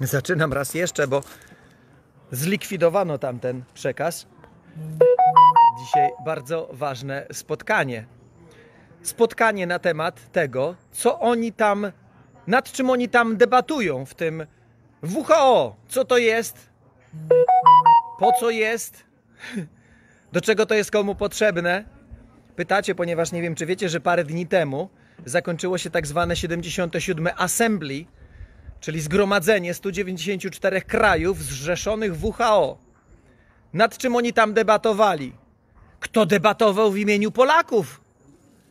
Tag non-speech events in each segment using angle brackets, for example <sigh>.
Zaczynam raz jeszcze, bo zlikwidowano tamten przekaz. Dzisiaj bardzo ważne spotkanie. Spotkanie na temat tego, co oni tam, nad czym oni tam debatują w tym WHO. Co to jest? Po co jest? Do czego to jest komu potrzebne? Pytacie, ponieważ nie wiem, czy wiecie, że parę dni temu zakończyło się tak zwane 77 Assembly, czyli zgromadzenie 194 krajów zrzeszonych w WHO. Nad czym oni tam debatowali? Kto debatował w imieniu Polaków?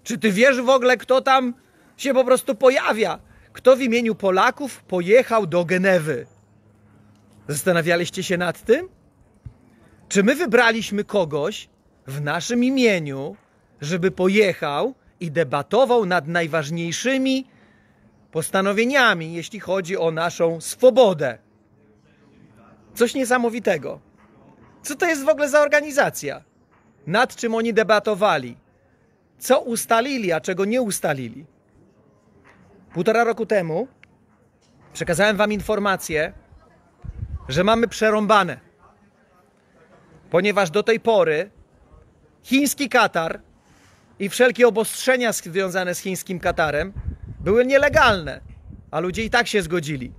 Czy ty wiesz w ogóle, kto tam się po prostu pojawia? Kto w imieniu Polaków pojechał do Genewy? Zastanawialiście się nad tym? Czy my wybraliśmy kogoś w naszym imieniu, żeby pojechał i debatował nad najważniejszymi postanowieniami, jeśli chodzi o naszą swobodę. Coś niesamowitego. Co to jest w ogóle za organizacja? Nad czym oni debatowali? Co ustalili, a czego nie ustalili? Półtora roku temu przekazałem Wam informację, że mamy przerąbane, ponieważ do tej pory chiński Katar i wszelkie obostrzenia związane z chińskim Katarem były nielegalne, a ludzie i tak się zgodzili,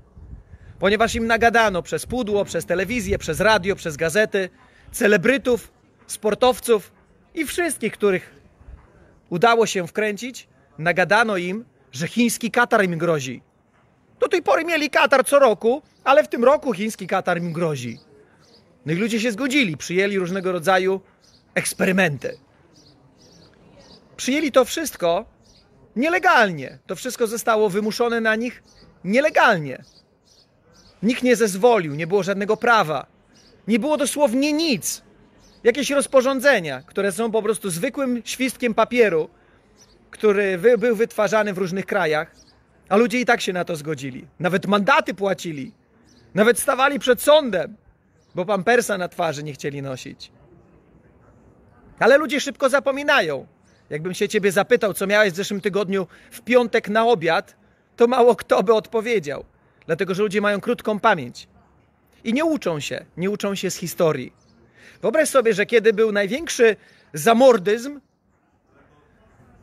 ponieważ im nagadano przez pudło, przez telewizję, przez radio, przez gazety, celebrytów, sportowców i wszystkich, których udało się wkręcić, nagadano im, że chiński Katar im grozi. Do tej pory mieli Katar co roku, ale w tym roku chiński Katar im grozi. No i ludzie się zgodzili, przyjęli różnego rodzaju eksperymenty. Przyjęli to wszystko nielegalnie. To wszystko zostało wymuszone na nich nielegalnie. Nikt nie zezwolił, nie było żadnego prawa. Nie było dosłownie nic. Jakieś rozporządzenia, które są po prostu zwykłym świstkiem papieru, który był wytwarzany w różnych krajach, a ludzie i tak się na to zgodzili. Nawet mandaty płacili. Nawet stawali przed sądem, bo pampersa na twarzy nie chcieli nosić. Ale ludzie szybko zapominają. Jakbym się ciebie zapytał, co miałeś w zeszłym tygodniu w piątek na obiad, to mało kto by odpowiedział. Dlatego, że ludzie mają krótką pamięć. I nie uczą się, nie uczą się z historii. Wyobraź sobie, że kiedy był największy zamordyzm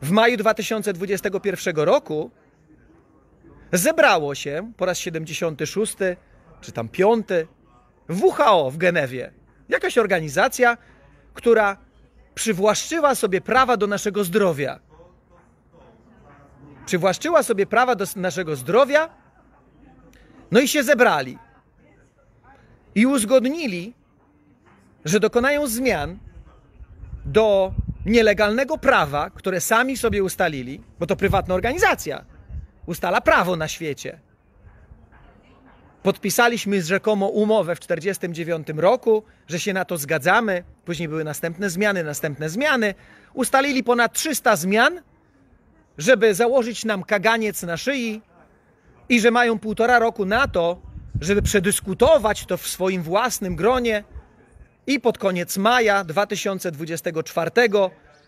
w maju 2021 roku, zebrało się po raz 76 czy tam 5 w WHO w Genewie. Jakaś organizacja, która przywłaszczyła sobie prawa do naszego zdrowia. Przywłaszczyła sobie prawa do naszego zdrowia, no i się zebrali. I uzgodnili, że dokonają zmian do nielegalnego prawa, które sami sobie ustalili, bo to prywatna organizacja ustala prawo na świecie. Podpisaliśmy rzekomo umowę w 1949 roku, że się na to zgadzamy. Później były następne zmiany, następne zmiany. Ustalili ponad 300 zmian, żeby założyć nam kaganiec na szyi i że mają półtora roku na to, żeby przedyskutować to w swoim własnym gronie i pod koniec maja 2024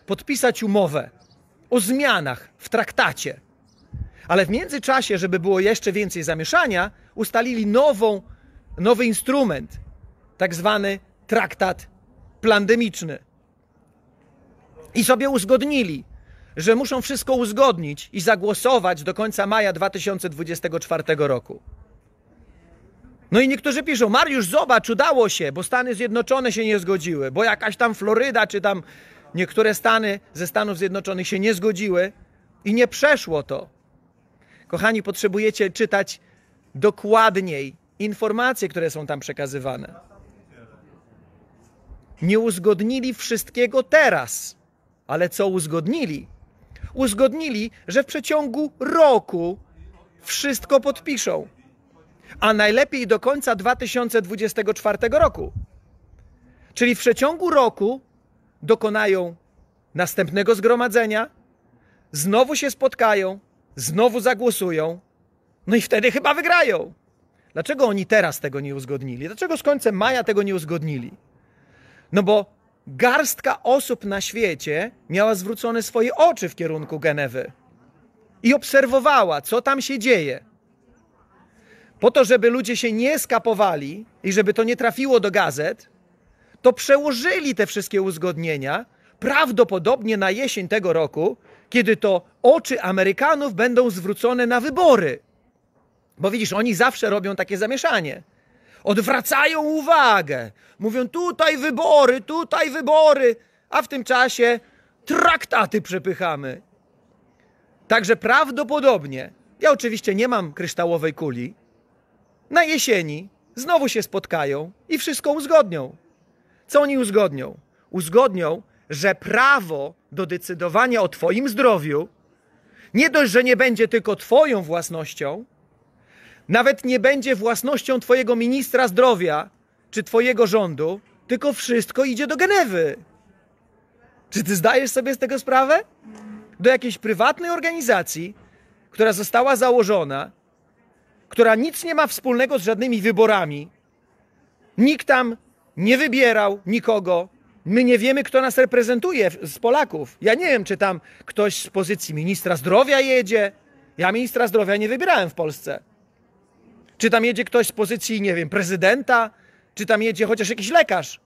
podpisać umowę o zmianach w traktacie ale w międzyczasie, żeby było jeszcze więcej zamieszania, ustalili nową, nowy instrument, tak zwany traktat pandemiczny. I sobie uzgodnili, że muszą wszystko uzgodnić i zagłosować do końca maja 2024 roku. No i niektórzy piszą, Mariusz, zobacz, udało się, bo Stany Zjednoczone się nie zgodziły, bo jakaś tam Floryda, czy tam niektóre Stany ze Stanów Zjednoczonych się nie zgodziły i nie przeszło to. Kochani, potrzebujecie czytać dokładniej informacje, które są tam przekazywane. Nie uzgodnili wszystkiego teraz, ale co uzgodnili? Uzgodnili, że w przeciągu roku wszystko podpiszą, a najlepiej do końca 2024 roku. Czyli w przeciągu roku dokonają następnego zgromadzenia, znowu się spotkają, znowu zagłosują, no i wtedy chyba wygrają. Dlaczego oni teraz tego nie uzgodnili? Dlaczego z końcem maja tego nie uzgodnili? No bo garstka osób na świecie miała zwrócone swoje oczy w kierunku Genewy i obserwowała, co tam się dzieje. Po to, żeby ludzie się nie skapowali i żeby to nie trafiło do gazet, to przełożyli te wszystkie uzgodnienia prawdopodobnie na jesień tego roku kiedy to oczy Amerykanów będą zwrócone na wybory. Bo widzisz, oni zawsze robią takie zamieszanie. Odwracają uwagę. Mówią tutaj wybory, tutaj wybory, a w tym czasie traktaty przepychamy. Także prawdopodobnie, ja oczywiście nie mam kryształowej kuli, na jesieni znowu się spotkają i wszystko uzgodnią. Co oni uzgodnią? Uzgodnią, że prawo do decydowania o Twoim zdrowiu, nie dość, że nie będzie tylko Twoją własnością, nawet nie będzie własnością Twojego ministra zdrowia czy Twojego rządu, tylko wszystko idzie do Genewy. Czy Ty zdajesz sobie z tego sprawę? Do jakiejś prywatnej organizacji, która została założona, która nic nie ma wspólnego z żadnymi wyborami. Nikt tam nie wybierał nikogo, My nie wiemy, kto nas reprezentuje z Polaków. Ja nie wiem, czy tam ktoś z pozycji ministra zdrowia jedzie. Ja ministra zdrowia nie wybierałem w Polsce. Czy tam jedzie ktoś z pozycji, nie wiem, prezydenta, czy tam jedzie chociaż jakiś lekarz,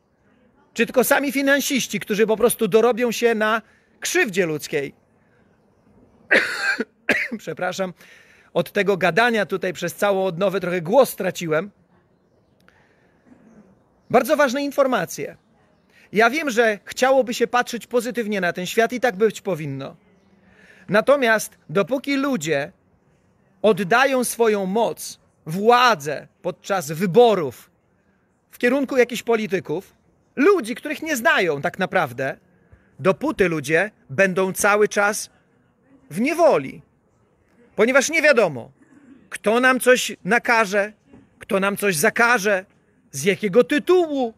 czy tylko sami finansiści, którzy po prostu dorobią się na krzywdzie ludzkiej. <coughs> Przepraszam, od tego gadania tutaj przez całą odnowę trochę głos straciłem. Bardzo ważne informacje. Ja wiem, że chciałoby się patrzeć pozytywnie na ten świat i tak być powinno. Natomiast dopóki ludzie oddają swoją moc, władzę podczas wyborów w kierunku jakichś polityków, ludzi, których nie znają tak naprawdę, dopóty ludzie będą cały czas w niewoli. Ponieważ nie wiadomo, kto nam coś nakaże, kto nam coś zakaże, z jakiego tytułu,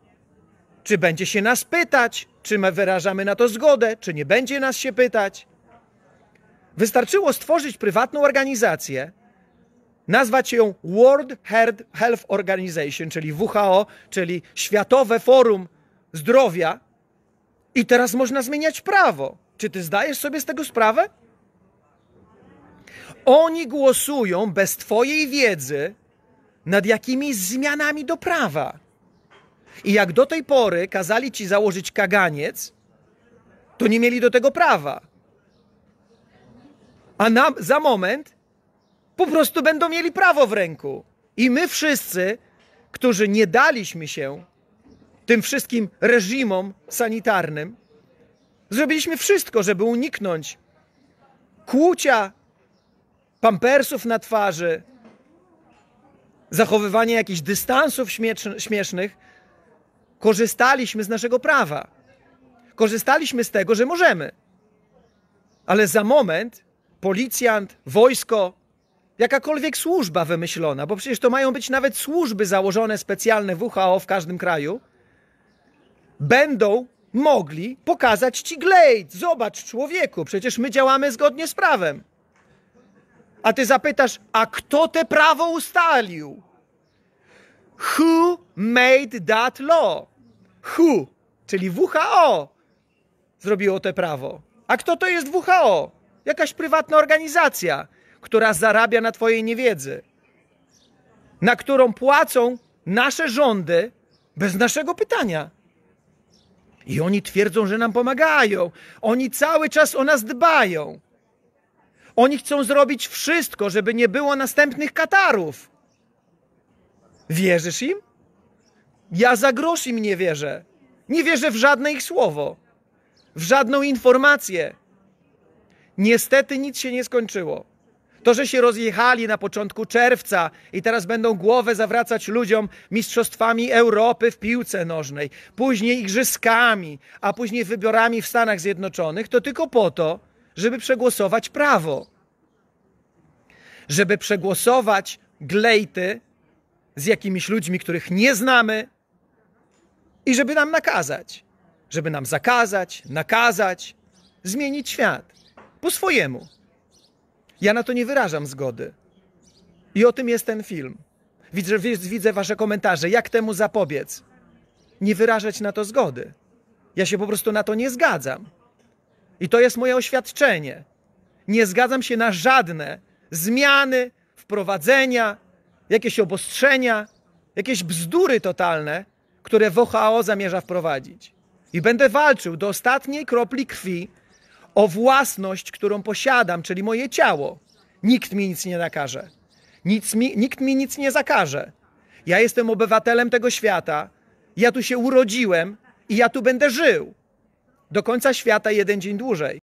czy będzie się nas pytać, czy my wyrażamy na to zgodę, czy nie będzie nas się pytać. Wystarczyło stworzyć prywatną organizację, nazwać ją World Health Organization, czyli WHO, czyli Światowe Forum Zdrowia, i teraz można zmieniać prawo. Czy ty zdajesz sobie z tego sprawę? Oni głosują bez twojej wiedzy nad jakimiś zmianami do prawa. I jak do tej pory kazali ci założyć kaganiec, to nie mieli do tego prawa. A na, za moment po prostu będą mieli prawo w ręku. I my wszyscy, którzy nie daliśmy się tym wszystkim reżimom sanitarnym, zrobiliśmy wszystko, żeby uniknąć kłucia, pampersów na twarzy, zachowywania jakichś dystansów śmiesznych, korzystaliśmy z naszego prawa. Korzystaliśmy z tego, że możemy. Ale za moment policjant, wojsko, jakakolwiek służba wymyślona, bo przecież to mają być nawet służby założone specjalne WHO w każdym kraju, będą mogli pokazać ci glejt. Zobacz, człowieku, przecież my działamy zgodnie z prawem. A ty zapytasz, a kto te prawo ustalił? Who made that law? WHO, czyli WHO zrobiło te prawo. A kto to jest WHO? Jakaś prywatna organizacja, która zarabia na Twojej niewiedzy, na którą płacą nasze rządy bez naszego pytania. I oni twierdzą, że nam pomagają. Oni cały czas o nas dbają. Oni chcą zrobić wszystko, żeby nie było następnych Katarów. Wierzysz im? Ja za grosz im nie wierzę. Nie wierzę w żadne ich słowo, w żadną informację. Niestety nic się nie skończyło. To, że się rozjechali na początku czerwca i teraz będą głowę zawracać ludziom mistrzostwami Europy w piłce nożnej, później igrzyskami, a później wyborami w Stanach Zjednoczonych, to tylko po to, żeby przegłosować prawo. Żeby przegłosować glejty z jakimiś ludźmi, których nie znamy, i żeby nam nakazać, żeby nam zakazać, nakazać, zmienić świat po swojemu. Ja na to nie wyrażam zgody. I o tym jest ten film. Widzę, widzę wasze komentarze, jak temu zapobiec. Nie wyrażać na to zgody. Ja się po prostu na to nie zgadzam. I to jest moje oświadczenie. Nie zgadzam się na żadne zmiany, wprowadzenia, jakieś obostrzenia, jakieś bzdury totalne, które WHO zamierza wprowadzić. I będę walczył do ostatniej kropli krwi o własność, którą posiadam, czyli moje ciało. Nikt mi nic nie nakaże. Nic mi, nikt mi nic nie zakaże. Ja jestem obywatelem tego świata. Ja tu się urodziłem i ja tu będę żył. Do końca świata jeden dzień dłużej.